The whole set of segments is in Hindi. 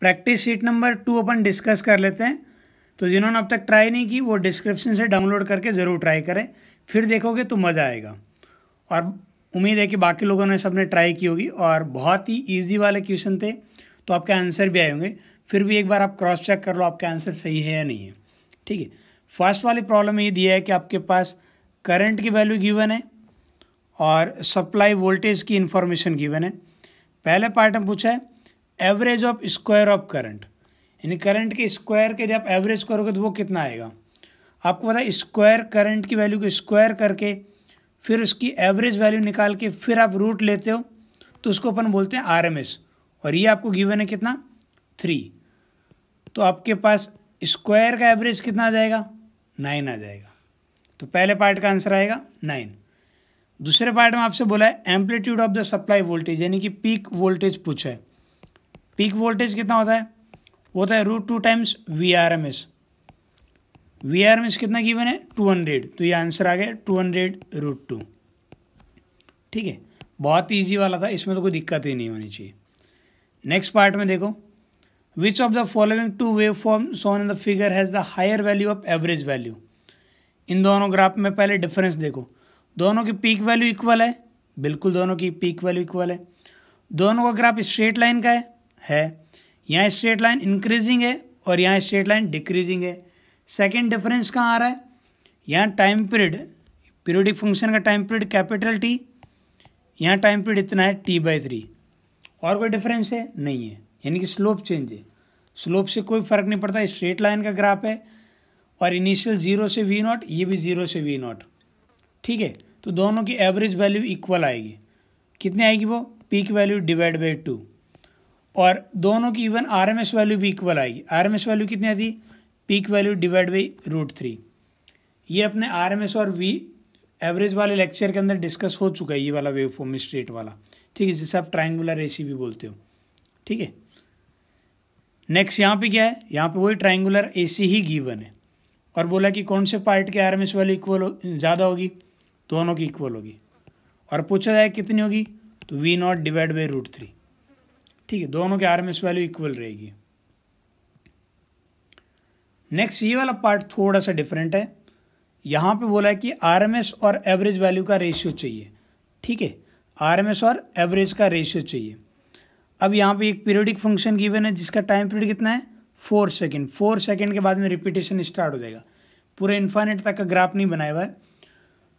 प्रैक्टिस शीट नंबर टू अपन डिस्कस कर लेते हैं तो जिन्होंने अब तक ट्राई नहीं की वो डिस्क्रिप्शन से डाउनलोड करके ज़रूर ट्राई करें फिर देखोगे तो मज़ा आएगा और उम्मीद है कि बाकी लोगों ने सबने ट्राई की होगी और बहुत ही ईजी वाले क्वेश्चन थे तो आपके आंसर भी आए होंगे फिर भी एक बार आप क्रॉस चेक कर लो आपका आंसर सही है या नहीं है ठीक है फर्स्ट वाली प्रॉब्लम ये दिया है कि आपके पास करंट की वैल्यू गिवन है और सप्लाई वोल्टेज की इन्फॉर्मेशन गिवन है पहले पार्ट में पूछा है average of square of current यानी करंट के स्क्वायर के जब एवरेज करोगे तो वो कितना आएगा आपको पता है स्क्वायर करंट की वैल्यू को स्क्वायर करके फिर उसकी एवरेज वैल्यू निकाल के फिर आप रूट लेते हो तो उसको अपन बोलते हैं आर और ये आपको गिवन है कितना थ्री तो आपके पास स्क्वायर का एवरेज कितना आ जाएगा नाइन आ जाएगा तो पहले पार्ट का आंसर आएगा नाइन दूसरे पार्ट में आपसे बोला है amplitude of the supply voltage यानी कि पीक वोल्टेज पूछा है पीक वोल्टेज कितना होता है वो होता है root two times V R M S V R M S कितना गिवन है टू हंड्रेड तो ये आंसर आ गया टू हंड्रेड रूट टू ठीक है बहुत ईजी वाला था इसमें तो कोई दिक्कत ही नहीं होनी चाहिए नेक्स्ट पार्ट में देखो which of the following two wave form shown in the figure has the higher value of average value in दोनों ग्राफ में पहले डिफरेंस देखो दोनों की पीक वैल्यू इक्वल है बिल्कुल दोनों की पीक वैल्यू इक्वल है दोनों का ग्राफ स्ट्रेट लाइन का है है यहाँ स्ट्रेट लाइन इंक्रीजिंग है और यहाँ स्ट्रेट लाइन डिक्रीजिंग है सेकेंड डिफरेंस कहाँ आ रहा है यहाँ टाइम पीरियड पीरियडिक फंक्शन का टाइम पीरियड कैपिटल टी यहाँ टाइम पीरियड इतना है टी बाई थ्री और कोई डिफरेंस है नहीं है यानी कि स्लोप चेंज है स्लोप से कोई फर्क नहीं पड़ता स्ट्रेट लाइन का ग्राफ है और इनिशियल जीरो से वी नॉट ये भी जीरो से वी नॉट ठीक है तो दोनों की एवरेज वैल्यू इक्वल आएगी कितनी आएगी वो peak value divide by two और दोनों की even R M S value भी इक्वल आएगी आर एम एस वैल्यू कितनी आती peak value divide by root three ये अपने आर एम एस और वी एवरेज वाले लेक्चर के अंदर डिस्कस हो चुका है ये वाला वेव फॉर्म स्ट्रेट वाला ठीक है जिसे आप ट्राइंगुलर ए भी बोलते हो ठीक है नेक्स्ट यहाँ पे क्या है यहाँ पे वही ट्राइंगुलर ए ही गिवन है और बोला कि कौन से पार्ट के R M S value equal हो, ज़्यादा होगी दोनों की इक्वल होगी और पूछा जाए कितनी होगी तो V naught divide by root three ठीक है दोनों के R M S value equal रहेगी नेक्स्ट ये वाला पार्ट थोड़ा सा डिफरेंट है यहाँ पे बोला है कि आर एम एस और एवरेज वैल्यू का रेशियो चाहिए ठीक है आर एम एस और एवरेज का रेशियो चाहिए अब यहाँ पे एक पीरियडिक फंक्शन गिवन है जिसका टाइम पीरियड कितना है फोर सेकेंड फोर सेकेंड के बाद में रिपीटेशन स्टार्ट हो जाएगा पूरे इन्फाइनेट तक का ग्राफ नहीं बनाया हुआ है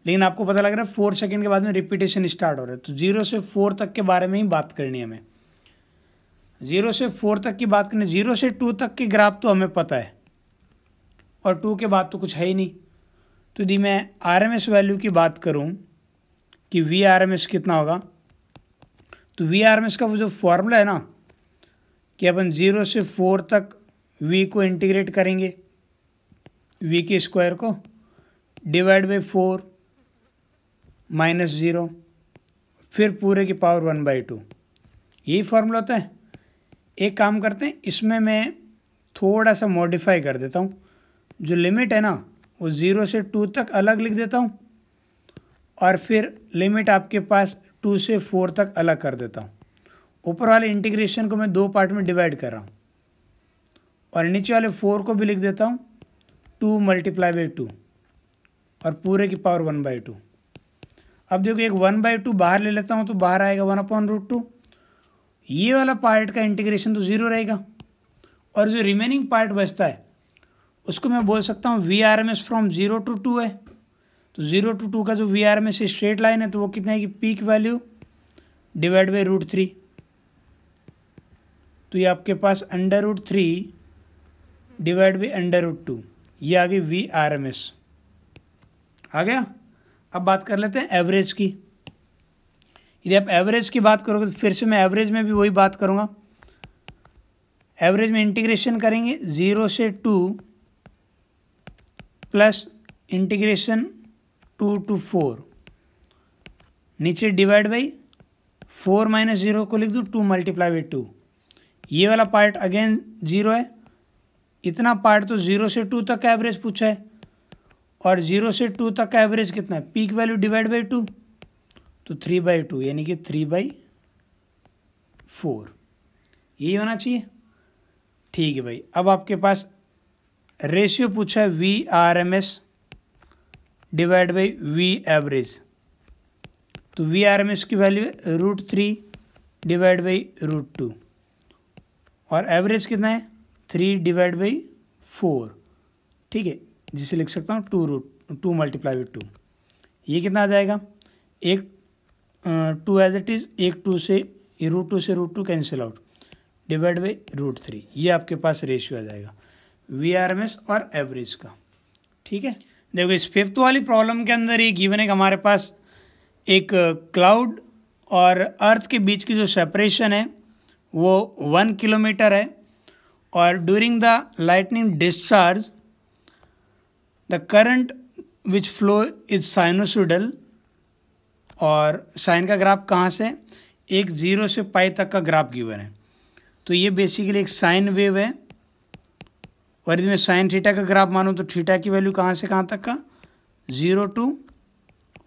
लेकिन आपको पता लग रहा है फोर सेकेंड के बाद में रिपीटेशन स्टार्ट हो रहा है तो जीरो से फोर तक के बारे में ही बात करनी है हमें ज़ीरो से फोर तक की बात करें ज़ीरो से टू तक की ग्राफ तो हमें पता है और टू के बाद तो कुछ है ही नहीं तो यदि मैं आर एम एस वैल्यू की बात करूँ कि वी आर एम एस कितना होगा तो वी आर एम एस का वो जो फॉर्मूला है ना कि अपन ज़ीरो से फोर तक वी को इंटीग्रेट करेंगे वी के स्क्वायर को divide by four minus zero फिर पूरे की पावर वन बाई टू यही फॉर्मूला होता है एक काम करते हैं इसमें मैं थोड़ा सा मॉडिफाई कर देता हूँ जो लिमिट है ना वो ज़ीरो से टू तक अलग लिख देता हूँ और फिर लिमिट आपके पास टू से फोर तक अलग कर देता हूँ ऊपर वाले इंटीग्रेशन को मैं दो पार्ट में डिवाइड कर रहा हूँ और नीचे वाले फोर को भी लिख देता हूँ टू मल्टीप्लाई बाई टू और पूरे की पावर वन बाई टू अब देखो एक वन बाई टू बाहर ले लेता हूँ तो बाहर आएगा वन अपॉन रूट टू ये वाला पार्ट का इंटीग्रेशन तो ज़ीरो रहेगा और जो रिमेनिंग पार्ट बचता है उसको मैं बोल सकता हूँ V R M S from zero to two है तो ज़ीरो टू टू का जो V R M S straight line है तो वो कितना है कि peak value divide by root three तो ये आपके पास under root three divide by under root two ये आ गई वी आर एम एस आ गया अब बात कर लेते हैं एवरेज की यदि आप एवरेज की बात करोगे तो फिर से मैं एवरेज में भी वही बात करूँगा एवरेज में इंटीग्रेशन करेंगे ज़ीरो से two plus integration two to four नीचे divide by four minus zero को लिख दूँ टू मल्टीप्लाई बाई टू ये वाला पार्ट अगेन ज़ीरो है इतना पार्ट तो ज़ीरो से टू तक का एवरेज पूछा है और ज़ीरो से टू तक का एवरेज कितना है peak value divide by two तो थ्री बाई टू यानी कि थ्री बाई फोर यही होना चाहिए ठीक है भाई अब आपके पास रेशियो पूछा है V R M S divide by V average तो वी आर एम एस की वैल्यू है root three divide by root two और एवरेज कितना है थ्री डिवाइड बाई फोर ठीक है जिसे लिख सकता हूँ two root two multiply by two ये कितना आ जाएगा एक टू एज इट इज़ एक टू से रूट टू से root two cancel out divide by root three ये आपके पास रेशियो आ जाएगा वी आर एम एस और एवरेज का ठीक है देखो इस फिफ्थ वाली प्रॉब्लम के अंदर ये गिवन है हमारे पास एक क्लाउड uh, और अर्थ के बीच की जो सेपरेशन है वो वन किलोमीटर है और during the lightning discharge the current which flow is sinusoidal और साइन का ग्राफ कहाँ से एक जीरो से पाई तक का ग्राफ गिवन है तो ये बेसिकली एक साइन वेव है और इसमें साइन थीटा का ग्राफ मानूँ तो थीटा की वैल्यू कहाँ से कहाँ तक का zero to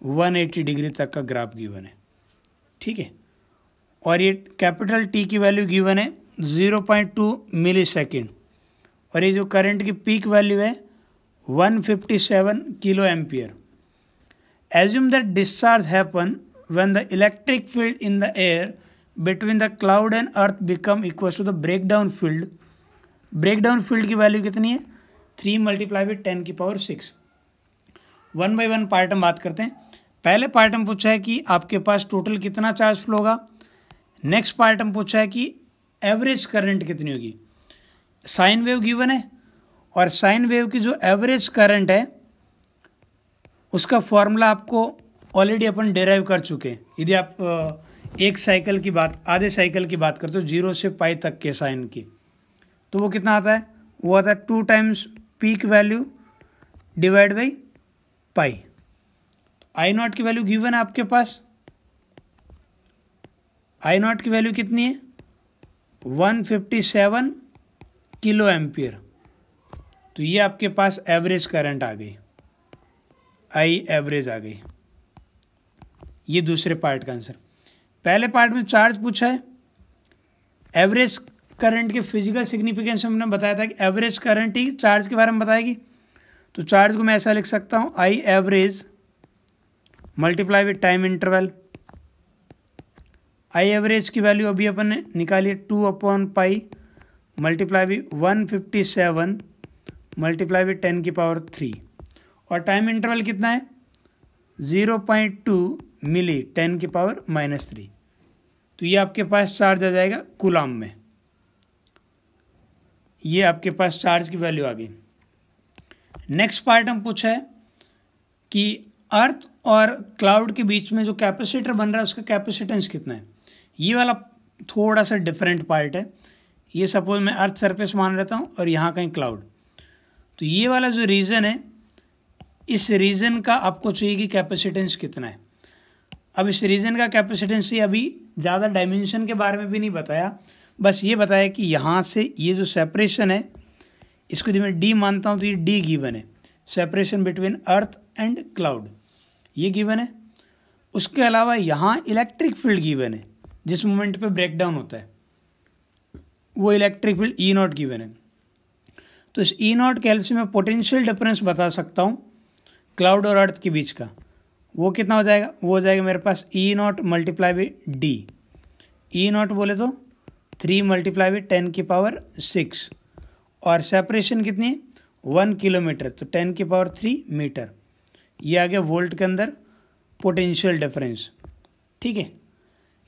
one eighty degree तक का ग्राफ गिवन है ठीक है और ये कैपिटल टी की वैल्यू गिवन है zero point two millisecond और ये जो करंट की पीक वैल्यू है one fifty seven kilo ampere Assume that discharge happen when the electric field in the air between the cloud and earth become equal to the breakdown field. Breakdown field की वैल्यू कितनी है थ्री मल्टीप्लाई बाई टेन की power six one by one part हम बात करते हैं पहले पार्ट हम पूछा है कि आपके पास टोटल कितना चार्ज फ्लो होगा नेक्स्ट पार्ट हम पूछा है कि एवरेज करंट कितनी होगी साइन वेव गिवन है और साइन वेव की जो एवरेज करंट है उसका फॉर्मूला आपको ऑलरेडी अपन डेराइव कर चुके हैं यदि आप एक साइकिल की बात आधे साइकिल की बात करते हो जीरो से पाई तक के साइन की तो वो कितना आता है वो आता है two times peak value divide by pi I naught की वैल्यू गिवन है आपके पास आई नॉट की वैल्यू कितनी है 157 किलो एम्पियर तो ये आपके पास एवरेज करंट आ गई आई एवरेज आ गई ये दूसरे पार्ट का आंसर पहले पार्ट में चार्ज पूछा है एवरेज करंट के फिजिकल सिग्निफिकेंस हमने बताया था कि एवरेज करंट ही चार्ज के बारे में बताएगी तो चार्ज को मैं ऐसा लिख सकता हूँ I average multiply with time interval I average की वैल्यू अभी अपन ने निकाली है two upon pi multiply with one fifty seven multiply with ten की पावर थ्री और टाइम इंटरवल कितना है zero point two milli ten की पावर माइनस थ्री तो ये आपके पास चार्ज आ जाएगा कुलाम में ये आपके पास चार्ज की वैल्यू आ गई नेक्स्ट पार्ट हम पूछा है कि अर्थ और क्लाउड के बीच में जो कैपेसिटर बन रहा है उसका कैपेसिटेंस कितना है ये वाला थोड़ा सा डिफरेंट पार्ट है ये सपोज मैं अर्थ सरफेस मान रहता हूँ और यहाँ कहीं क्लाउड तो ये वाला जो रीज़न है इस रीजन का आपको चाहिए कि कैपेसिटेंस कितना है अब इस रीजन का कैपेसिटेंस ये अभी ज़्यादा डायमेंशन के बारे में भी नहीं बताया बस ये बताया कि यहाँ से ये जो सेपरेशन है इसको जब मैं डी मानता हूँ तो ये डी गिवन है separation between earth and cloud ये गिवन है उसके अलावा यहाँ इलेक्ट्रिक फील्ड गिवन है जिस मोमेंट पे ब्रेकडाउन होता है वो electric field E naught given है तो इस ई नॉट के हेल्प से मैं पोटेंशियल डिफरेंस बता सकता हूँ क्लाउड और अर्थ के बीच का वो कितना हो जाएगा वो हो जाएगा मेरे पास E naught multiply by D E naught बोले तो थ्री मल्टीप्लाई बाई टेन की पावर सिक्स और सेपरेशन कितनी है वन किलोमीटर तो टेन की पावर थ्री मीटर ये आ गया वोल्ट के अंदर पोटेंशियल डिफरेंस ठीक है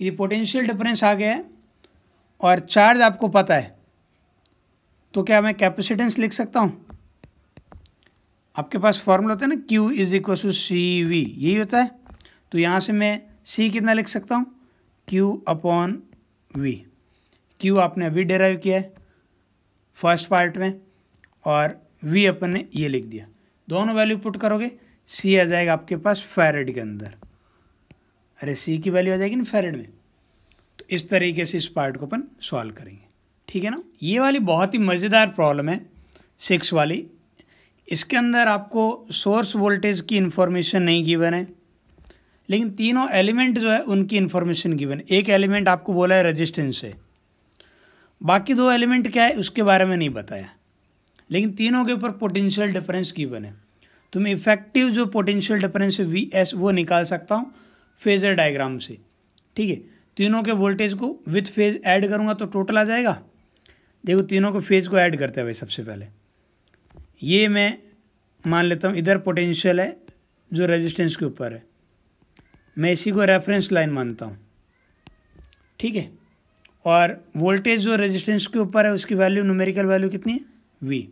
ये पोटेंशियल डिफरेंस आ गया है और चार्ज आपको पता है तो क्या मैं कैपेसिटेंस लिख सकता हूँ आपके पास फॉर्मूला होता है ना Q is equal to C V यही होता है तो यहाँ से मैं C कितना लिख सकता हूँ Q अपॉन V Q आपने अभी डेराइव किया है फर्स्ट पार्ट में और V अपन ने ये लिख दिया दोनों वैल्यू पुट करोगे C आ जाएगा आपके पास फेरेड के अंदर अरे C की वैल्यू आ जाएगी ना फेरेड में तो इस तरीके से इस पार्ट को अपन सॉल्व करेंगे ठीक है ना ये वाली बहुत ही मज़ेदार प्रॉब्लम है सिक्स वाली इसके अंदर आपको सोर्स वोल्टेज की इन्फॉर्मेशन नहीं गिवन है लेकिन तीनों एलिमेंट जो है उनकी इन्फॉर्मेशन गिवन एक एलिमेंट आपको बोला है रजिस्टेंस है बाकी दो एलिमेंट क्या है उसके बारे में नहीं बताया लेकिन तीनों के ऊपर पोटेंशियल डिफरेंस गिवन है तो मैं इफेक्टिव जो पोटेंशियल डिफरेंस है वी एस वो निकाल सकता हूँ फेजर डायग्राम से ठीक है तीनों के वोल्टेज को विथ फेज ऐड करूँगा तो टोटल आ जाएगा देखो तीनों के फेज को ऐड करते हैं भाई सबसे पहले ये मैं मान लेता हूँ इधर पोटेंशियल है जो रेजिस्टेंस के ऊपर है मैं इसी को रेफरेंस लाइन मानता हूँ ठीक है और वोल्टेज जो रेजिस्टेंस के ऊपर है उसकी वैल्यू न्यूमेरिकल वैल्यू कितनी है वी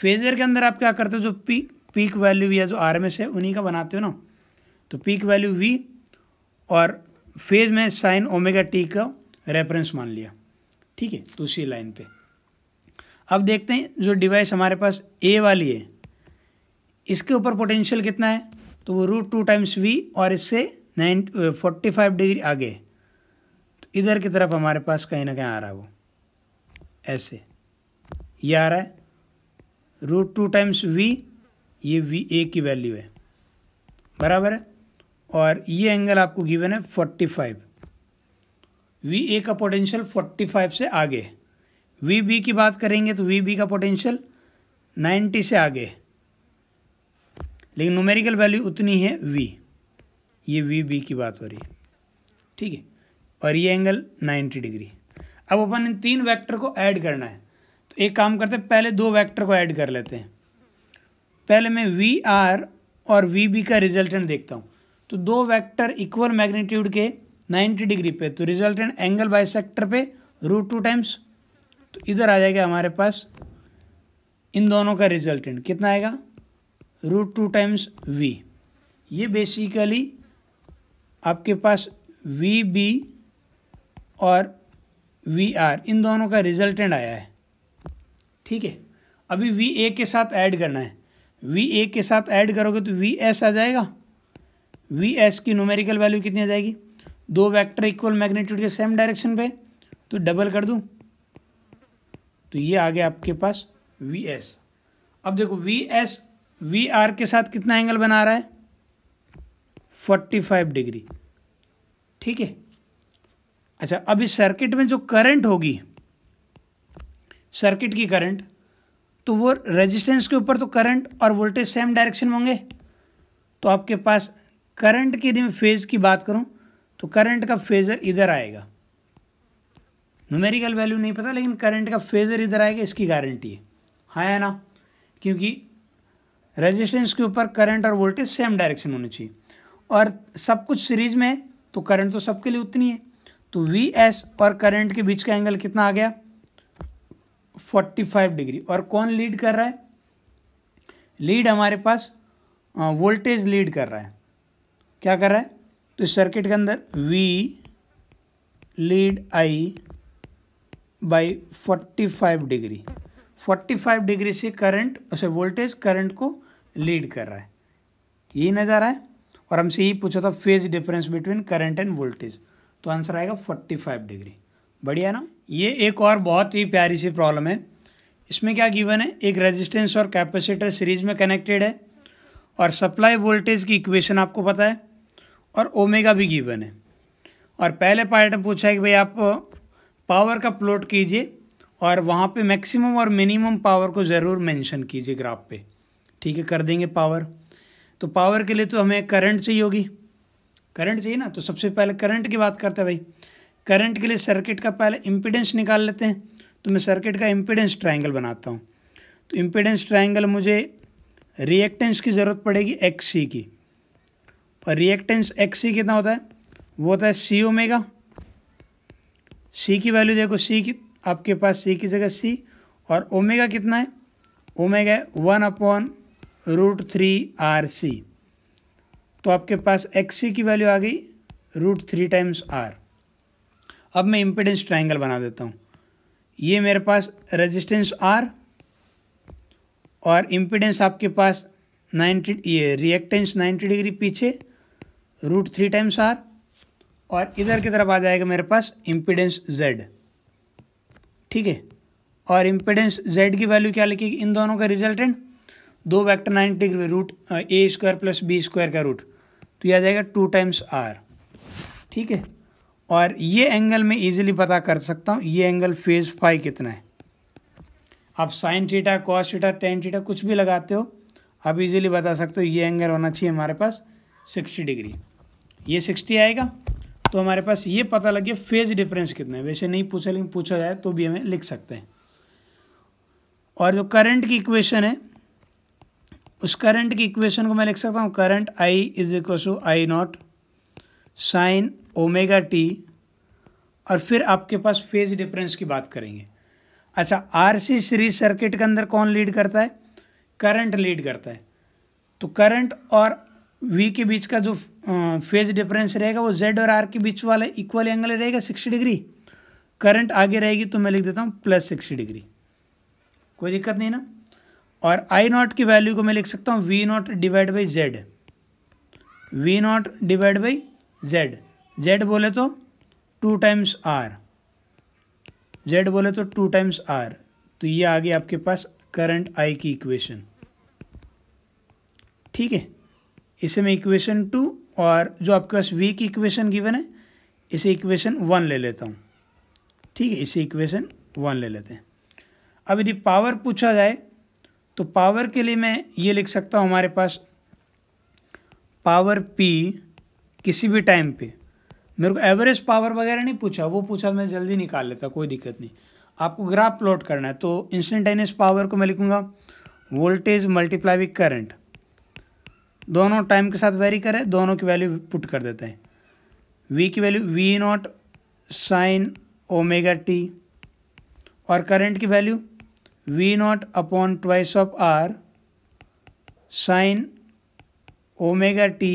फेजर के अंदर आप क्या करते हो जो पीक पीक वैल्यू या जो आर है उन्हीं का बनाते हो ना तो पीक वैल्यू वी और फेज में साइन ओमेगा टी का रेफरेंस मान लिया ठीक है तो उसी लाइन पे अब देखते हैं जो डिवाइस हमारे पास ए वाली है इसके ऊपर पोटेंशियल कितना है तो वो रूट टू टाइम्स वी और इससे नाइन फोर्टी फाइव डिग्री आगे तो इधर की तरफ हमारे पास कहीं ना कहीं आ रहा है वो ऐसे ये आ रहा है रूट टू टाइम्स वी ये वी ए की वैल्यू है बराबर है और ये एंगल आपको गिवन है फोर्टी फाइव वी ए का पोटेंशियल फोर्टी फाइव से आगे है वी बी की बात करेंगे तो वी बी का पोटेंशियल 90 से आगे है लेकिन नोमेरिकल वैल्यू उतनी है वी ये वी बी की बात हो रही है ठीक है और ये एंगल 90 डिग्री अब अपन इन तीन वेक्टर को ऐड करना है तो एक काम करते हैं पहले दो वेक्टर को ऐड कर लेते हैं पहले मैं वी आर और वी बी का रिजल्टेंट देखता हूँ तो दो वैक्टर इक्वल मैग्नीट्यूड के 90 डिग्री पे तो रिजल्टेंट एंगल बाई सेक्टर पे रूट टू टाइम्स तो इधर आ जाएगा हमारे पास इन दोनों का रिजल्टेंट कितना आएगा रूट टू टाइम्स वी ये बेसिकली आपके पास वी बी और वी आर इन दोनों का रिजल्टेंट आया है ठीक है अभी वी ए के साथ ऐड करना है वी ए के साथ ऐड करोगे तो वी एस आ जाएगा वी एस की न्यूमेरिकल वैल्यू कितनी आ जाएगी दो वेक्टर इक्वल मैग्नीट्यूड के सेम डायरेक्शन पे तो डबल कर दूँ तो ये आ गया आपके पास वी एस अब देखो वी एस वी आर के साथ कितना एंगल बना रहा है फोर्टी फाइव डिग्री ठीक है अच्छा अब इस सर्किट में जो करंट होगी सर्किट की करंट तो वो रेजिस्टेंस के ऊपर तो करंट और वोल्टेज सेम डायरेक्शन में होंगे तो आपके पास करंट की यदि मैं फेज़ की बात करूं तो करंट का फेज़र इधर आएगा न्यूमेरिकल वैल्यू नहीं पता लेकिन करंट का फेजर इधर आएगा इसकी गारंटी है हाँ है ना क्योंकि रेजिस्टेंस के ऊपर करंट और वोल्टेज सेम डायरेक्शन होनी चाहिए और सब कुछ सीरीज में है तो करंट तो सबके लिए उतनी है तो वी एस और करंट के बीच का एंगल कितना आ गया 45 डिग्री और कौन लीड कर रहा है लीड हमारे पास वोल्टेज लीड कर रहा है क्या कर रहा है तो इस सर्किट के अंदर V lead I by 45 degree 45 degree से करंट उसे वोल्टेज करंट को लीड कर रहा है यही नज़र आए और हमसे यही पूछा था phase difference between current and voltage तो आंसर तो आएगा 45 डिग्री बढ़िया ना ये एक और बहुत ही प्यारी सी प्रॉब्लम है इसमें क्या गिवन है एक रेजिस्टेंस और कैपेसिटर सीरीज में कनेक्टेड है और सप्लाई वोल्टेज की इक्वेशन आपको पता है और ओमेगा भी गिवन है और पहले पार्ट में पूछा है कि भाई आप पावर का प्लॉट कीजिए और वहाँ पे मैक्सिमम और मिनिमम पावर को ज़रूर मेंशन कीजिए ग्राफ पे ठीक है कर देंगे पावर तो पावर के लिए तो हमें करंट चाहिए होगी करंट चाहिए ना तो सबसे पहले करंट की बात करते हैं भाई करंट के लिए सर्किट का पहले इम्पिडेंस निकाल लेते हैं तो मैं सर्किट का इम्पिडेंस ट्राइंगल बनाता हूँ तो इम्पिडेंस ट्राइंगल मुझे रिएक्टेंस की ज़रूरत पड़ेगी एक्स की और रिएक्टेंस एक्स कितना होता है वो होता है सी ओमेगा सी की वैल्यू देखो सी की आपके पास सी की जगह सी और ओमेगा कितना है omega one upon root three R C तो आपके पास एक्स सी की वैल्यू आ गई रूट थ्री टाइम्स आर अब मैं इम्पिडेंस ट्राइंगल बना देता हूँ ये मेरे पास रेजिस्टेंस आर और इम्पिडेंस आपके पास नाइन्टी ये रिएक्टेंस नाइन्टी डिग्री पीछे रूट थ्री टाइम्स आर और इधर की तरफ आ जाएगा मेरे पास इम्पिडेंस जेड ठीक है और इम्पिडेंस जेड की वैल्यू क्या लिखेगी इन दोनों का रिजल्टेंट दो vector nine degree root A square plus B square का रूट तो यह आ जाएगा टू टाइम्स आर ठीक है और ये एंगल मैं इजीली पता कर सकता हूँ ये एंगल फेज फाइव कितना है आप sine theta cos theta tan theta कुछ भी लगाते हो आप इजीली बता सकते हो ये एंगल होना चाहिए हमारे पास सिक्सटी डिग्री ये सिक्सटी आएगा तो हमारे पास ये पता लग गया फेज डिफरेंस कितना है वैसे नहीं पूछा लेकिन पूछा जाए तो भी हमें लिख सकते हैं और जो करंट की इक्वेशन है उस करंट की इक्वेशन को मैं लिख सकता हूँ current I is equal to I naught sine omega T और फिर आपके पास फेज डिफरेंस की बात करेंगे अच्छा आरसी सीरीज सर्किट के अंदर कौन लीड करता है करंट लीड करता है तो करंट और वी के बीच का जो फेज डिफरेंस रहेगा वो जेड और आर के बीच वाला इक्वल एंगल रहेगा सिक्सटी डिग्री करंट आगे रहेगी तो मैं लिख देता हूँ प्लस सिक्सटी डिग्री कोई दिक्कत नहीं ना और आई नॉट की वैल्यू को मैं लिख सकता हूँ V naught divide by Z V naught divide by Z Z बोले तो टू टाइम्स आर जेड बोले तो टू टाइम्स आर तो ये आ गई आपके पास करंट आई की इक्वेशन ठीक है इसे मैं इक्वेशन टू और जो आपके पास वी की इक्वेशन गिवन है इसे इक्वेशन वन ले लेता हूँ ठीक है इसे इक्वेशन वन ले लेते हैं अब यदि पावर पूछा जाए तो पावर के लिए मैं ये लिख सकता हूँ हमारे पास पावर पी किसी भी टाइम पे मेरे को एवरेज पावर वगैरह नहीं पूछा वो पूछा मैं जल्दी निकाल लेता कोई दिक्कत नहीं आपको ग्राफ प्लॉट करना है तो इंस्टेंटेनियस पावर को मैं लिखूँगा वोल्टेज मल्टीप्लाई विथ करंट दोनों टाइम के साथ वेरी करें दोनों की वैल्यू पुट कर देते हैं वी की value V naught sine omega T और करंट की value V naught upon twice of R sine omega T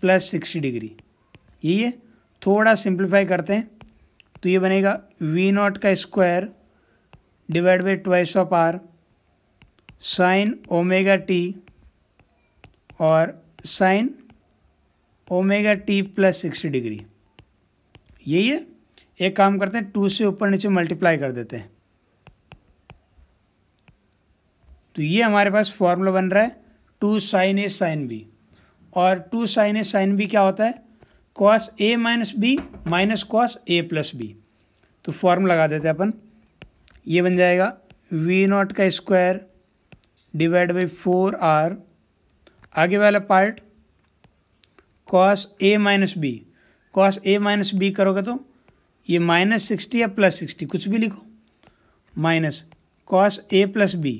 plus sixty degree यही है थोड़ा सिंप्लीफाई करते हैं तो ये बनेगा वी नॉट का square divide by twice of R sine omega T और sine omega T plus sixty degree यही है एक काम करते हैं टू से ऊपर नीचे मल्टीप्लाई कर देते हैं तो ये हमारे पास फॉर्मूला बन रहा है two sine A sine B और two sine A sine B क्या होता है cos A minus B minus cos A plus B तो फॉर्म लगा देते हैं अपन ये बन जाएगा वी नॉट का square divide by four R आगे वाला part cos A minus B cos A minus B करोगे तो ये माइनस सिक्सटी या प्लस सिक्सटी कुछ भी लिखो minus cos A plus B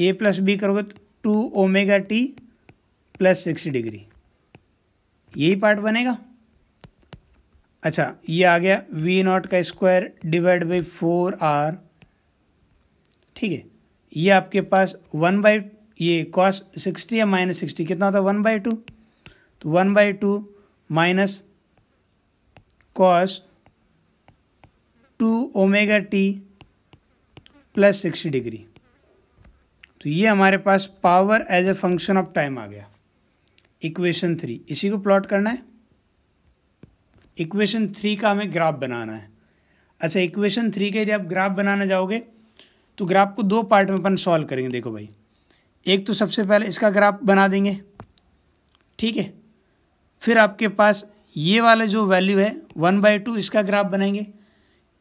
A plus B करोगे तो two omega T plus sixty degree यही पार्ट बनेगा अच्छा ये आ गया वी नॉट का square divide by four R ठीक है ये आपके पास वन बाई ये कॉस सिक्सटी या माइनस सिक्सटी कितना होता है वन बाई टू तो one by two minus cos two omega T plus sixty degree तो ये हमारे पास power as a function of time आ गया इक्वेशन थ्री इसी को प्लॉट करना है इक्वेशन थ्री का हमें ग्राफ बनाना है अच्छा इक्वेशन थ्री का यदि आप ग्राफ बनाना जाओगे तो ग्राफ को दो पार्ट में अपन सॉल्व करेंगे देखो भाई एक तो सबसे पहले इसका ग्राफ बना देंगे ठीक है फिर आपके पास ये वाला जो वैल्यू है वन बाई टू इसका ग्राफ बनाएंगे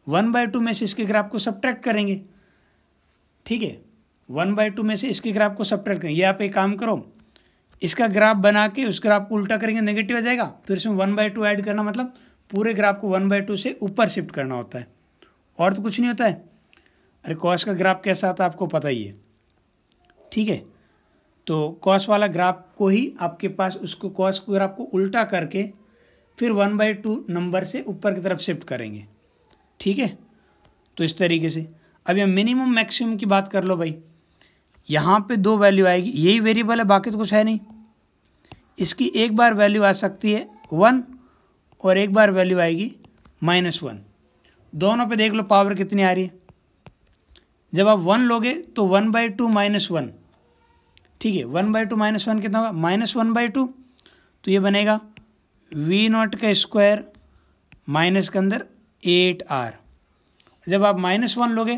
वन बाई टू में से इसके ग्राफ को सब्ट्रैक्ट करेंगे ठीक है वन बाई टू में से इसके ग्राफ को सब्ट्रैक्ट करेंगे ये आप एक काम करो इसका ग्राफ बना के उस ग्राफ को उल्टा करेंगे नेगेटिव आ जाएगा फिर इसमें वन बाई टू ऐड करना मतलब पूरे ग्राफ को वन बाई टू से ऊपर शिफ्ट करना होता है और तो कुछ नहीं होता है अरे कॉस का ग्राफ कैसा आता है आपको पता ही है ठीक है तो कॉस वाला ग्राफ को ही आपके पास उसको कॉस को ग्राफ को उल्टा करके फिर वन बाई टू नंबर से ऊपर की तरफ शिफ्ट करेंगे ठीक है तो इस तरीके से अब यहाँ मिनिमम मैक्सिमम की बात कर लो भाई यहाँ पे दो वैल्यू आएगी यही वेरिएबल है बाकी तो कुछ है नहीं इसकी एक बार वैल्यू आ सकती है वन और एक बार वैल्यू आएगी माइनस वन दोनों पे देख लो पावर कितनी आ रही है जब आप वन लोगे तो one by two minus one ठीक है one by two minus one कितना होगा माइनस वन बाई टू तो ये बनेगा वी नॉट का स्क्वायर माइनस के अंदर एट आर जब आप माइनस वन लोगे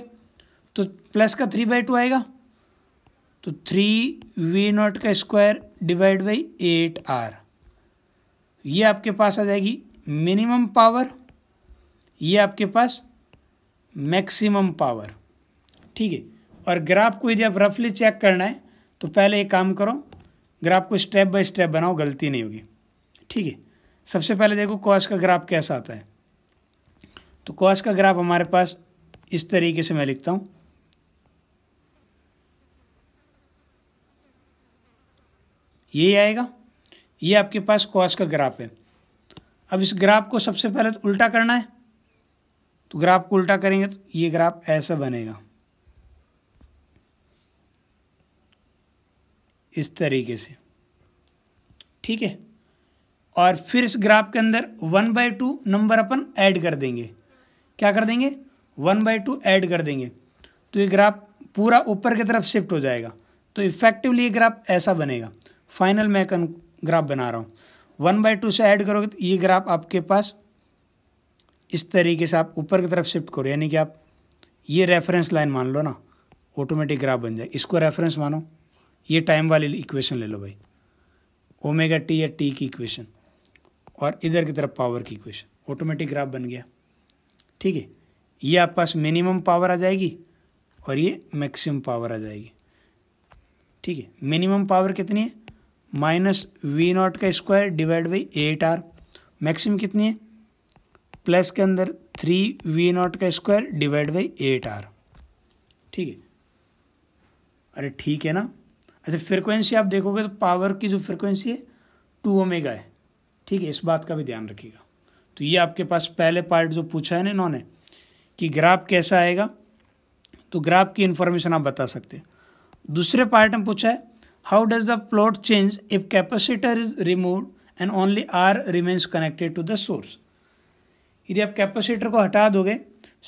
तो प्लस का थ्री बाई टू आएगा तो थ्री वी नॉट का square divide by eight R ये आपके पास आ जाएगी मिनिमम पावर ये आपके पास मैक्सिमम पावर ठीक है और ग्राफ को यदि आप रफली चेक करना है तो पहले एक काम करो ग्राफ को स्टेप बाय स्टेप बनाओ गलती नहीं होगी ठीक है सबसे पहले देखो कॉस का ग्राफ कैसा आता है तो कॉस का ग्राफ हमारे पास इस तरीके से मैं लिखता हूँ ये आएगा ये आपके पास कॉस का ग्राफ है अब इस ग्राफ को सबसे पहले तो उल्टा करना है तो ग्राफ को उल्टा करेंगे तो ये ग्राफ ऐसा बनेगा इस तरीके से ठीक है और फिर इस ग्राफ के अंदर वन बाई टू नंबर अपन ऐड कर देंगे क्या कर देंगे वन बाई टू ऐड कर देंगे तो ये ग्राफ पूरा ऊपर की तरफ शिफ्ट हो जाएगा तो इफेक्टिवली ये ग्राफ ऐसा बनेगा फाइनल मैं कन ग्राफ बना रहा हूँ वन बाई टू से ऐड करोगे तो ये ग्राफ आपके पास इस तरीके से आप ऊपर की तरफ शिफ्ट करो यानी कि आप ये रेफरेंस लाइन मान लो ना ऑटोमेटिक ग्राफ बन जाए इसको रेफरेंस मानो ये टाइम वाली इक्वेशन ले लो भाई ओमेगा टी या टी की इक्वेशन और इधर की तरफ पावर की इक्वेशन ऑटोमेटिक ग्राफ बन गया ठीक है ये आपके पास मिनिमम पावर आ जाएगी और ये मैक्सिमम पावर आ जाएगी ठीक है मिनिमम पावर कितनी है माइनस वी नॉट का square divide by eight R maximum कितनी है प्लस के अंदर थ्री वी नॉट का square divide by eight R ठीक है अरे ठीक है ना अच्छा फ्रिक्वेंसी आप देखोगे तो पावर की जो फ्रिक्वेंसी है टू ओमेगा है ठीक है इस बात का भी ध्यान रखिएगा तो ये आपके पास पहले पार्ट जो पूछा है ना इन्होंने कि ग्राफ कैसा आएगा तो ग्राफ की इन्फॉर्मेशन आप बता सकते हैं दूसरे पार्ट में पूछा है how does the plot change if capacitor is remove and only R remains connected to the source यदि आप कैपेसिटर को हटा दोगे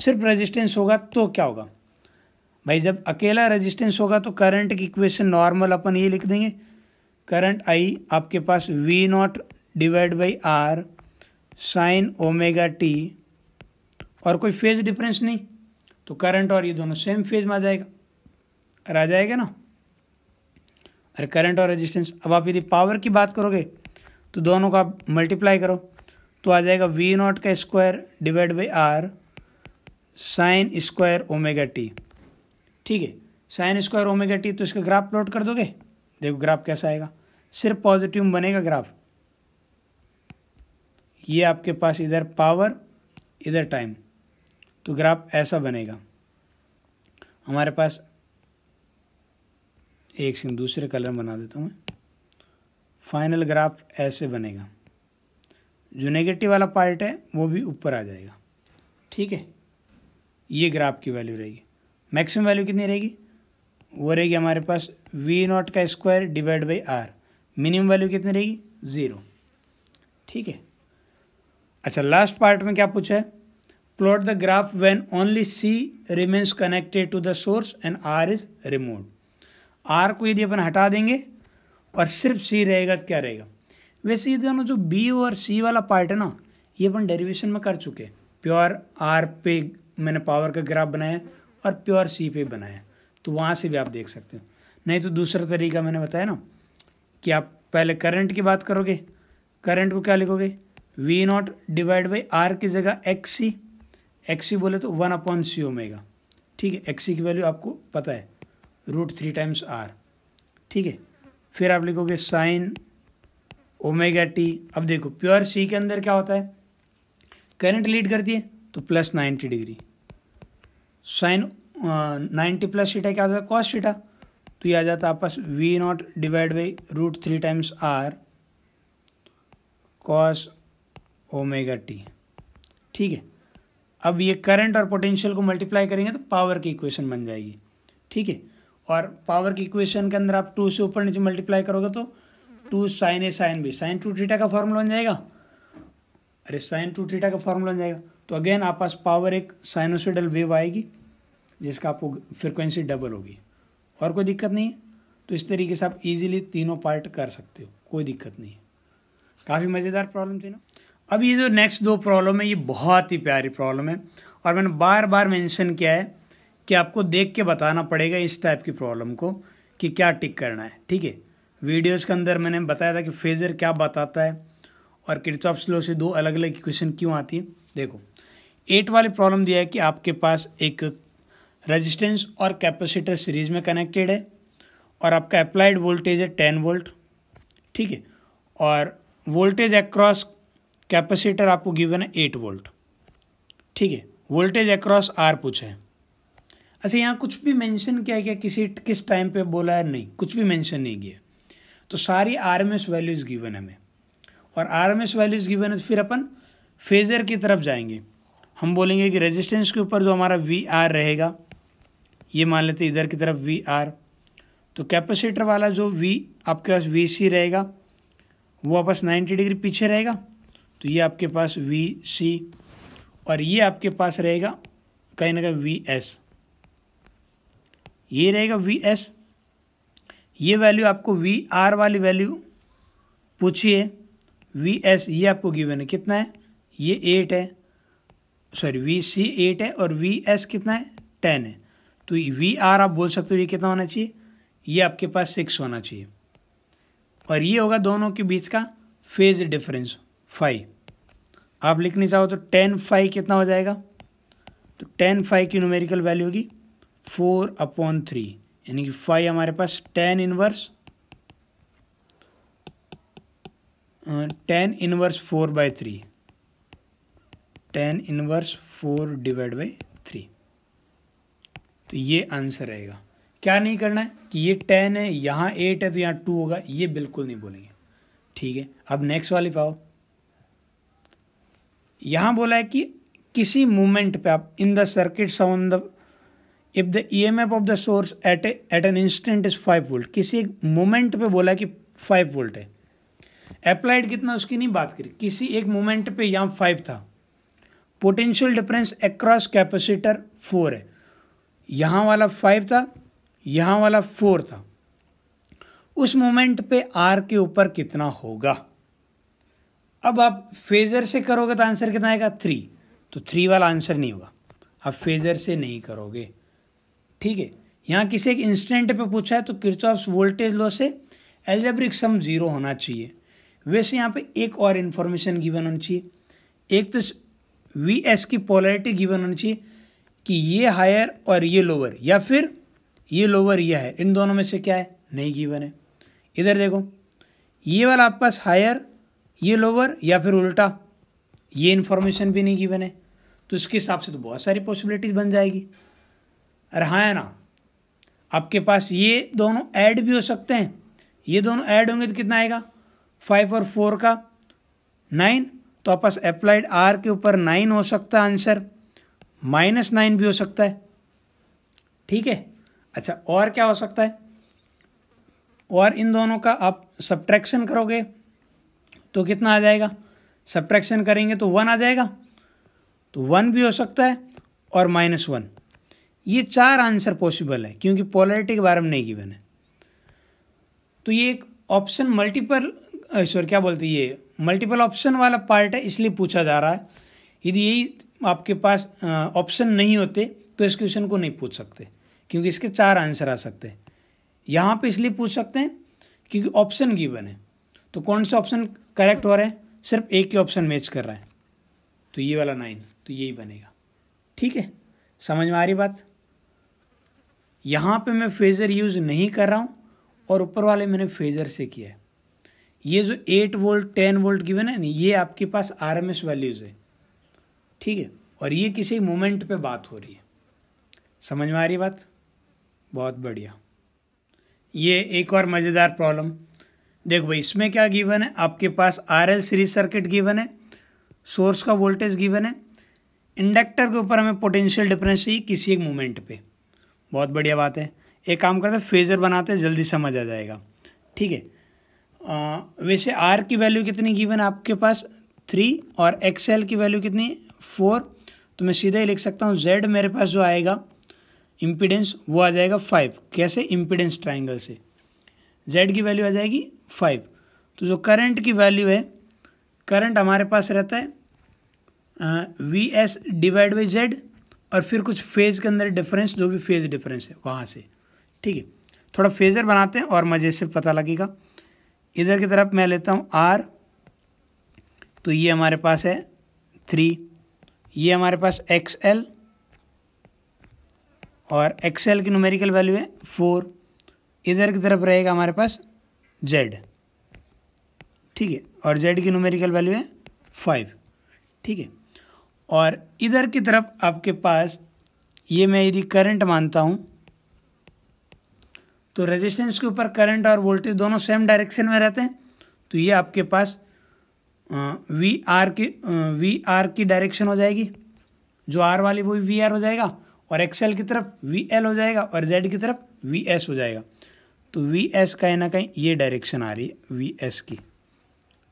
सिर्फ रेजिस्टेंस होगा तो क्या होगा भाई जब अकेला रेजिस्टेंस होगा तो करंट की इक्वेशन नॉर्मल अपन ये लिख देंगे करंट आई आपके पास V naught divide by R sine omega T और कोई फेज डिफरेंस नहीं तो करंट और ये दोनों सेम फेज में आ जाएगा और आ जाएगा ना अरे करंट और रेजिस्टेंस अब आप यदि पावर की बात करोगे तो दोनों का आप मल्टीप्लाई करो तो आ जाएगा वी नॉट का square divide by R sine square omega T ठीक है साइन स्क्वायर ओमेगा टी तो इसका ग्राफ प्लॉट कर दोगे देखो ग्राफ कैसा आएगा सिर्फ पॉजिटिव बनेगा ग्राफ ये आपके पास इधर पावर इधर टाइम तो ग्राफ ऐसा बनेगा हमारे पास एक सिंह दूसरे कलर बना देता हूँ मैं फाइनल ग्राफ ऐसे बनेगा जो नेगेटिव वाला पार्ट है वो भी ऊपर आ जाएगा ठीक है ये ग्राफ की वैल्यू रहेगी मैक्सिमम वैल्यू कितनी रहेगी वो रहेगी हमारे पास वी नॉट का square divide by R minimum value कितनी रहेगी ज़ीरो ठीक है अच्छा लास्ट पार्ट में क्या पूछा है plot the graph when only C remains connected to the source and R is remove R को यदि अपन हटा देंगे और सिर्फ सी रहेगा तो क्या रहेगा वैसे ये दोनों जो बी और सी वाला पार्ट है ना ये अपन डेरिवेशन में कर चुके प्योर आर पे मैंने पावर का ग्राफ बनाया और प्योर सी पे बनाया तो वहाँ से भी आप देख सकते हो नहीं तो दूसरा तरीका मैंने बताया ना कि आप पहले करंट की बात करोगे करंट को क्या लिखोगे V naught divide by R की जगह एक्स सी एक्स सी बोले तो वन अपॉन सी ओमेगा ठीक है एक्स सी की वैल्यू आपको पता है रूट थ्री टाइम्स आर ठीक है फिर आप लिखोगे साइन ओमेगा टी अब देखो प्योर सी के अंदर क्या होता है करंट लीड करती है तो plus ninety degree sine ninety plus theta क्या हो जाता है कॉस थीटा तो ये आ जाता है आपस V naught divide by root three times R cos omega T ठीक है अब ये करंट और पोटेंशियल को मल्टीप्लाई करेंगे तो पावर की इक्वेशन बन जाएगी ठीक है और पावर की इक्वेशन के अंदर आप टू से ऊपर नीचे मल्टीप्लाई करोगे तो two sine A sine B sine two theta का फॉर्मूला बन जाएगा अरे साइन टू थीटा का फॉर्मूला बन जाएगा तो अगेन आप पास पावर एक साइनोसिडल वेव आएगी जिसका आपको फ्रिक्वेंसी डबल होगी और कोई दिक्कत नहीं है तो इस तरीके से आप इजीली तीनों पार्ट कर सकते हो कोई दिक्कत नहीं है काफ़ी मज़ेदार प्रॉब्लम थी ना अब ये जो नेक्स्ट दो प्रॉब्लम है ये बहुत ही प्यारी प्रॉब्लम है और मैंने बार बार मैंशन किया है कि आपको देख के बताना पड़ेगा इस टाइप की प्रॉब्लम को कि क्या टिक करना है ठीक है वीडियोस के अंदर मैंने बताया था कि फेजर क्या बताता है और किड्सऑफ स्लो से दो अलग अलग क्वेश्चन क्यों आती है देखो एट वाली प्रॉब्लम दिया है कि आपके पास एक रेजिस्टेंस और कैपेसिटर सीरीज में कनेक्टेड है और आपका अप्लाइड वोल्टेज है टेन वोल्ट ठीक है और वोल्टेज अक्रॉस कैपेसिटर आपको गिवन है एट वोल्ट ठीक है वोल्टेज अक्रॉस आर पूछे अच्छा यहाँ कुछ भी मेंशन किया गया किसी किस टाइम पे बोला है नहीं कुछ भी मेंशन नहीं किया तो सारी R M S values given हमें और R M S values given है फिर अपन फेज़र की तरफ जाएंगे हम बोलेंगे कि रेजिस्टेंस के ऊपर जो हमारा वी आर रहेगा ये मान लेते इधर की तरफ वी आर तो कैपेसिटर वाला जो वी आपके पास वी सी रहेगा वो आपस 90 डिग्री पीछे रहेगा तो ये आपके पास वी सी और ये आपके पास रहेगा कहीं ना कहीं वी एस ये रहेगा वी एस ये वैल्यू आपको वी आर वाली वैल्यू पूछी है वी एस ये आपको गिवन है कितना है ये एट है सॉरी वी सी एट है और वी एस कितना है टेन है तो वी आर आप बोल सकते हो ये कितना होना चाहिए ये आपके पास सिक्स होना चाहिए और ये होगा दोनों के बीच का फेज डिफरेंस फाइव आप लिखनी चाहो तो टेन फाइव कितना हो जाएगा तो टेन फाइव की न्यूमेरिकल वैल्यू होगी फोर अपॉन थ्री यानी कि फाइव हमारे पास tan inverse tan inverse four by three tan inverse four divide by three तो ये आंसर रहेगा क्या नहीं करना है कि ये टेन है यहाँ एट है तो यहाँ टू होगा ये बिल्कुल नहीं बोलेंगे ठीक है अब नेक्स्ट वाले पे आओ यहाँ बोला है कि किसी मोमेंट पे आप in the circuit sound the if the E M F of the source at at an instant is five volt किसी एक मोमेंट पे बोला है कि फाइव वोल्ट है अप्लाइड कितना उसकी नहीं बात करी किसी एक मोमेंट पे यहाँ फाइव था potential difference across capacitor four है यहाँ वाला फाइव था यहाँ वाला फोर था उस मोमेंट पे आर के ऊपर कितना होगा अब आप फेज़र से करोगे तो आंसर कितना आएगा थ्री तो थ्री वाला आंसर नहीं होगा आप फेज़र से नहीं करोगे ठीक है यहाँ किसी एक इंस्टेंट पे पूछा है तो किरचॉफ्स वोल्टेज लो से एल्जेब्रिक सम ज़ीरो होना चाहिए वैसे यहाँ पे एक और इन्फॉर्मेशन गिवन होनी चाहिए एक तो वी एस की पोलरिटी गिवन होनी चाहिए कि ये हायर और ये लोअर या फिर ये लोअर ये हायर इन दोनों में से क्या है नहीं गिवन है इधर देखो ये वाला आपके पास हायर ये लोअर या फिर उल्टा ये इन्फॉर्मेशन भी नहीं गिवन है तो इसके हिसाब से तो बहुत सारी पॉसिबिलिटीज़ बन जाएगी अरे हाँ ना आपके पास ये दोनों ऐड भी हो सकते हैं ये दोनों ऐड होंगे तो कितना आएगा फाइव और फोर का नाइन तो आपके पास अप्लाइड आर के ऊपर नाइन हो सकता है आंसर माइनस नाइन भी हो सकता है ठीक है अच्छा और क्या हो सकता है और इन दोनों का आप सब्ट्रैक्शन करोगे तो कितना आ जाएगा सब्ट्रैक्शन करेंगे तो वन आ जाएगा तो वन भी हो सकता है और माइनस वन ये चार आंसर पॉसिबल है क्योंकि पोलरिटी के बारे में नहीं गिवन है तो ये एक ऑप्शन मल्टीपल सॉरी क्या बोलते ये मल्टीपल ऑप्शन वाला पार्ट है इसलिए पूछा जा रहा है यदि यही आपके पास ऑप्शन नहीं होते तो इस क्वेश्चन को नहीं पूछ सकते क्योंकि इसके चार आंसर आ सकते हैं यहाँ पे इसलिए पूछ सकते हैं क्योंकि ऑप्शन गिवन है तो कौन से ऑप्शन करेक्ट हो रहे हैं सिर्फ एक ही ऑप्शन मैच कर रहा है तो ये वाला नाइन तो यही बनेगा ठीक है समझ में आ रही बात यहाँ पे मैं फेज़र यूज़ नहीं कर रहा हूँ और ऊपर वाले मैंने फेज़र से किया है ये जो eight volt ten volt given है ना ये आपके पास आर एम एस वैल्यूज़ है ठीक है और ये किसी मोमेंट पे बात हो रही है समझ में आ रही बात बहुत बढ़िया ये एक और मज़ेदार प्रॉब्लम देखो भाई इसमें क्या गिवन है आपके पास R L series circuit given है सोर्स का वोल्टेज गिवन है इंडक्टर के ऊपर हमें पोटेंशियल डिफरेंस चाहिए किसी एक मोमेंट पे बहुत बढ़िया बात है एक काम करते फेज़र बनाते हैं जल्दी समझ आ जाएगा ठीक है वैसे आर की वैल्यू कितनी गिवन है आपके पास थ्री और एक्स की वैल्यू कितनी फोर तो मैं सीधा ही लिख सकता हूँ जेड मेरे पास जो आएगा इम्पिडेंस वो आ जाएगा फाइव कैसे इम्पिडेंस ट्राइंगल से जेड की वैल्यू आ जाएगी फाइव तो जो करंट की वैल्यू है करंट हमारे पास रहता है V S divide by Z और फिर कुछ फेज़ के अंदर डिफरेंस जो भी फेज़ डिफरेंस है वहाँ से ठीक है थोड़ा फेज़र बनाते हैं और मज़े से पता लगेगा इधर की तरफ मैं लेता हूँ आर तो ये हमारे पास है थ्री ये हमारे पास एक्स एल और एक्स एल की न्यूमेरिकल वैल्यू है फोर इधर की तरफ रहेगा हमारे पास जेड ठीक है और जेड की न्यूमेरिकल वैल्यू है फाइव ठीक है और इधर की तरफ आपके पास ये मैं यदि करंट मानता हूँ तो रेजिस्टेंस के ऊपर करंट और वोल्टेज दोनों सेम डायरेक्शन में रहते हैं तो ये आपके पास वी आर की वी आर की डायरेक्शन हो जाएगी जो आर वाली वो वी आर हो जाएगा और एक्सएल की तरफ वी एल हो जाएगा और जेड की तरफ वी एस हो जाएगा तो वी एस कहीं ना कहीं ये डायरेक्शन आ रही है वी एस की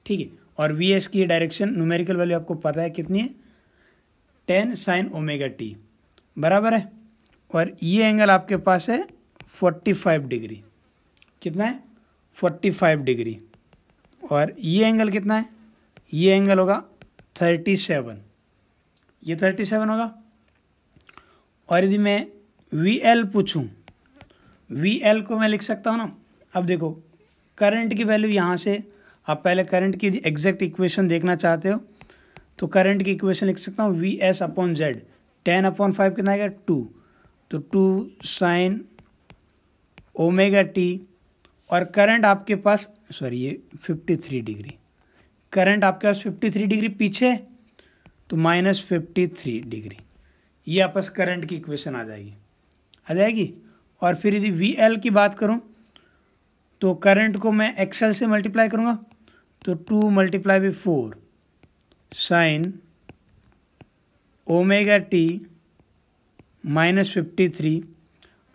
ठीक है और वी एस की डायरेक्शन न्यूमेरिकल वैल्यू आपको पता है कितनी है टेन साइन ओमेगा टी बराबर है और ये एंगल आपके पास है फोर्टी फाइव डिग्री कितना है फोर्टी फाइव डिग्री और ये एंगल कितना है ये एंगल होगा थर्टी सेवन ये थर्टी सेवन होगा और यदि मैं वी एल पूछूँ वी एल को मैं लिख सकता हूँ ना अब देखो करंट की वैल्यू यहाँ से आप पहले करंट की एग्जैक्ट इक्वेशन देखना चाहते हो तो करंट की इक्वेशन लिख सकता हूँ V S upon Z ten upon five कितना आएगा टू तो टू साइन ओमेगा टी और करंट आपके पास सॉरी ये फिफ्टी थ्री डिग्री करंट आपके पास 53 डिग्री पीछे है तो माइनस फिफ्टी थ्री डिग्री ये आपस करंट की इक्वेशन आ जाएगी आ जाएगी और फिर यदि वी एल की बात करूँ तो करंट को मैं एक्सएल से मल्टीप्लाई करूँगा तो two multiply by four sine omega T minus fifty three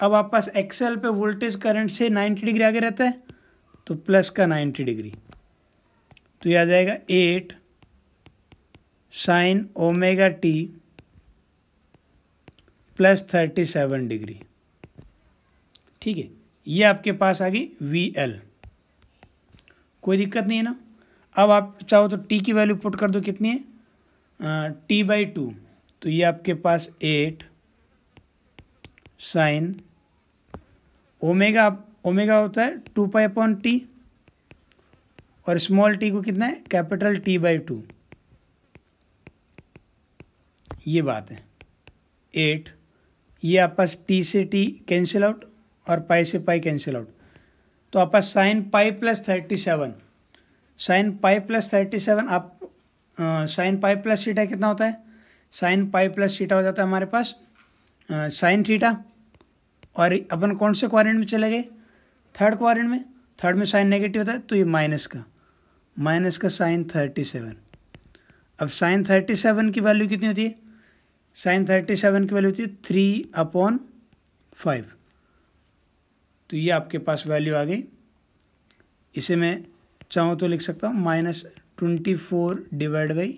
अब आप पास एक्सएल पे वोल्टेज करंट से नाइन्टी डिग्री आगे रहता है तो प्लस का नाइन्टी डिग्री तो यह आ जाएगा eight sine omega T plus thirty seven degree ठीक है ये आपके पास आ गई वी एल कोई दिक्कत नहीं है ना अब आप चाहो तो टी की वैल्यू पुट कर दो कितनी है टी बाई टू तो ये आपके पास एट साइन ओमेगा ओमेगा होता है टू पाई अपॉन टी और स्मॉल टी को कितना है कैपिटल टी बाई टू ये बात है एट ये आपस पास टी से टी कैंसिल आउट और पाई से पाई कैंसिल आउट तो आपस पास sine pi plus thirty seven sine pi plus thirty seven आप साइन पाई प्लस सीटा कितना होता है साइन पाई प्लस सीटा हो जाता है हमारे पास साइन थीटा और अपन कौन से क्वारेंट में चले गए थर्ड क्वारेंट में थर्ड में साइन नेगेटिव होता है तो ये माइनस का माइनस का साइन थर्टी सेवन अब साइन थर्टी सेवन की वैल्यू कितनी होती है साइन थर्टी सेवन की वैल्यू होती है थ्री अपॉन फाइव तो ये आपके पास वैल्यू आ गई इसे मैं चाहूँ तो लिख सकता हूँ minus twenty four divide by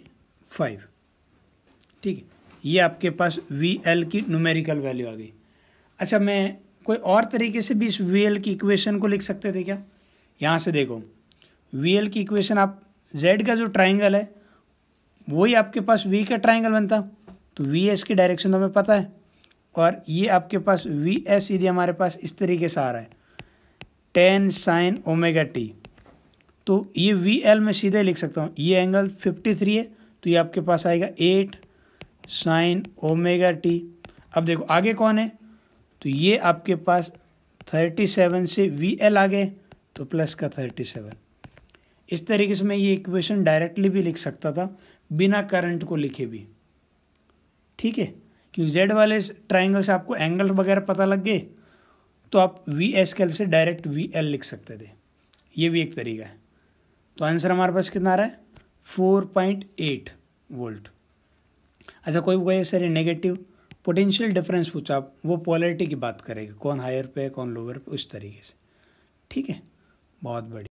five ठीक है ये आपके पास वी एल की न्यूमेरिकल वैल्यू आ गई अच्छा मैं कोई और तरीके से भी इस वी एल की इक्वेशन को लिख सकते थे क्या यहाँ से देखो वी एल की इक्वेशन आप जेड का जो ट्राइंगल है वही आपके पास वी का ट्राइंगल बनता तो वी एस की डायरेक्शन हमें पता है और ये आपके पास वी एस यदि हमारे पास इस तरीके से आ रहा है टेन साइन ओमेगा टी तो ये वी एल मैं सीधे लिख सकता हूँ ये एंगल फिफ्टी थ्री है तो ये आपके पास आएगा एट साइन ओमेगा टी अब देखो आगे कौन है तो ये आपके पास थर्टी सेवन से वी एल आ गए तो प्लस का थर्टी सेवन इस तरीके से मैं ये इक्वेशन डायरेक्टली भी लिख सकता था बिना करंट को लिखे भी ठीक है क्योंकि जेड वाले ट्राइंगल से आपको एंगल वगैरह पता लग गए तो आप वी एस कैल से डायरेक्ट वी एल लिख सकते थे ये भी एक तरीका है तो आंसर हमारे पास कितना आ रहा है फोर पॉइंट एट वोल्ट अच्छा कोई कोई सर नेगेटिव पोटेंशियल डिफरेंस पूछा आप वो पॉलिटी की बात करेंगे कौन हायर पे कौन लोअर पे उस तरीके से ठीक है बहुत बढ़िया